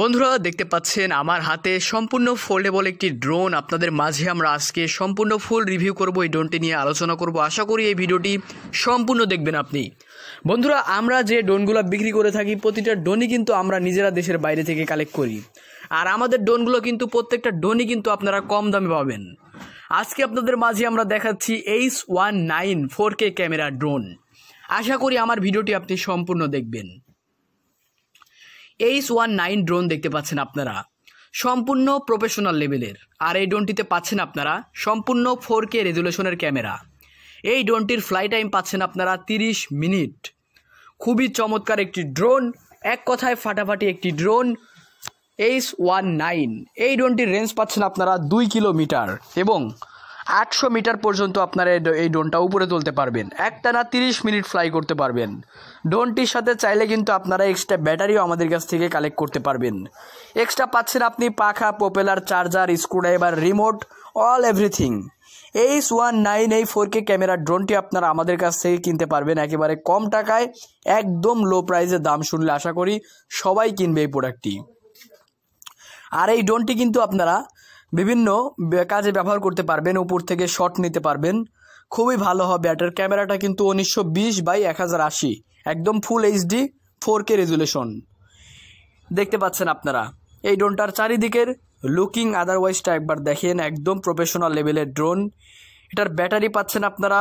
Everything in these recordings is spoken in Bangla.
বন্ধুরা দেখতে পাচ্ছেন আমার হাতে সম্পূর্ণ ফোল্ডেবল একটি ড্রোন আপনাদের মাঝে আমরা আজকে সম্পূর্ণ ফুল রিভিউ করব এই ড্রোনটি নিয়ে আলোচনা করব আশা করি এই ভিডিওটি সম্পূর্ণ দেখবেন আপনি বন্ধুরা আমরা যে ড্রোনগুলো বিক্রি করে থাকি প্রতিটা ড্রোনই কিন্তু আমরা নিজেরা দেশের বাইরে থেকে কালেক্ট করি আর আমাদের ড্রোনগুলো কিন্তু প্রত্যেকটা ড্রোনই কিন্তু আপনারা কম দামে পাবেন আজকে আপনাদের মাঝে আমরা দেখাচ্ছি H one nine four K camera drone আশা করি আমার ভিডিওটি আপনি সম্পূর্ণ দেখবেন এইচ ওয়ান নাইন ড্রোন দেখতে পাচ্ছেন আপনারা সম্পূর্ণ প্রফেশনাল লেভেলের আর এই ড্রোনটিতে পাচ্ছেন আপনারা সম্পূর্ণ ফোর কে রেজুলেশনের ক্যামেরা এই ড্রোনটির ফ্লাই টাইম পাচ্ছেন আপনারা তিরিশ মিনিট খুবই চমৎকার একটি ড্রোন এক কথায় ফাটাফাটি একটি ড্রোন এইচ ওয়ান নাইন এই ড্রোনটির রেঞ্জ পাচ্ছেন আপনারা দুই কিলোমিটার এবং আটশো মিটার পর্যন্ত আপনারা এই ড্রোনটা উপরে তুলতে পারবেন একটানা তিরিশ মিনিট ফ্লাই করতে পারবেন ড্রোনটির সাথে চাইলে কিন্তু আপনারা এক্সট্রা ব্যাটারিও আমাদের কাছ থেকে কালেক্ট করতে পারবেন এক্সট্রা পাচ্ছেন আপনি পাখা propeller charger screwdriver remote all everything H one nine এই ফোর কে ক্যামেরার ড্রোনটি আপনারা আমাদের কাছ থেকে কিনতে পারবেন একেবারে কম টাকায় একদম লো প্রাইসে দাম শুনলে আশা করি সবাই কিনবে এই প্রোডাক্টটি আর এই ড্রোনটি কিন্তু আপনারা বিভিন্ন কাজে ব্যবহার করতে পারবেন উপর থেকে শট নিতে পারবেন খুবই ভালো হবে এটার ক্যামেরাটা কিন্তু উনিশশো বিশ বাই এক হাজার আশি একদম full HD four K resolution দেখতে পাচ্ছেন আপনারা এই ড্রোনটার চারিদিকের লুকিং আদারওয়াইজটা একবার দেখেন একদম প্রফেশনাল লেভেলের ড্রোন এটার ব্যাটারি পাচ্ছেন আপনারা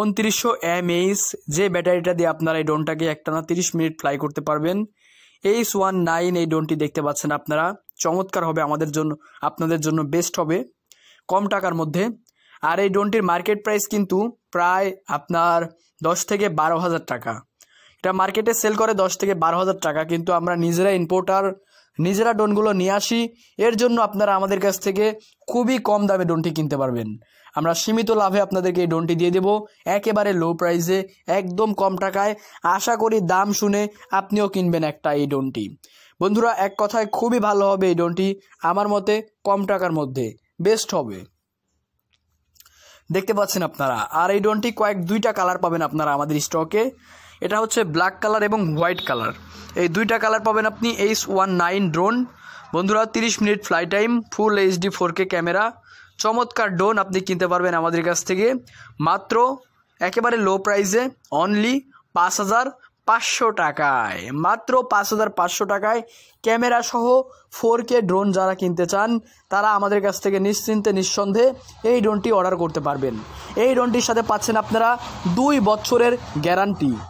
উনত্রিশশো এমএইচ যে ব্যাটারিটা দিয়ে আপনারা এই ড্রোনটাকে একটানা তিরিশ মিনিট ফ্লাই করতে পারবেন এইচ ওয়ান নাইন এই ড্রোনটি দেখতে পাচ্ছেন আপনারা চমৎকার হবে আমাদের জন্য আপনাদের জন্য বেস্ট হবে কম টাকার মধ্যে আর এই ড্রোনটির মার্কেট প্রাইস কিন্তু প্রায় আপনার দশ থেকে বারো হাজার টাকা এটা মার্কেটে সেল করে দশ থেকে বারো হাজার টাকা কিন্তু আমরা নিজেরা ইম্পোর্টার নিজেরা ডোনগুলো নিয়ে আসি এর জন্য আপনারা আমাদের কাছ থেকে খুবই কম দামে ডোনটি কিনতে পারবেন আমরা সীমিত লাভে আপনাদেরকে এই ডোনটি দিয়ে দেব একেবারে লো প্রাইসে একদম কম টাকায় আশা করি দাম শুনে আপনিও কিনবেন একটা এই ডোনটি বন্ধুরা এক কথায় খুবই ভালো হবে এই ড্রোনটি আমার মতে কম টাকার মধ্যে বেস্ট হবে দেখতে পাচ্ছেন আপনারা আর এই ড্রোনটি কয়েক দুইটা কালার পাবেন আপনারা আমাদের স্টকে এটা হচ্ছে ব্ল্যাক কালার এবং হোয়াইট কালার এই দুইটা কালার পাবেন আপনি এইচ ওয়ান নাইন ড্রোন বন্ধুরা তিরিশ minute fly time full HD four K camera চমৎকার ড্রোন আপনি কিনতে পারবেন আমাদের কাছ থেকে মাত্র একেবারে লো প্রাইসে অনলি পাঁচ হাজার পাঁচশো টাকায় মাত্র পাঁচ হাজার পাঁচশো টাকায় ক্যামেরা সহ ফোর কে ড্রোন যারা কিনতে চান তারা আমাদের কাছ থেকে নিশ্চিন্তে নিঃসন্দেহে এই ড্রোনটি অর্ডার করতে পারবেন এই ড্রোনটির সাথে পাচ্ছেন আপনারা দুই বছরের গ্যারান্টি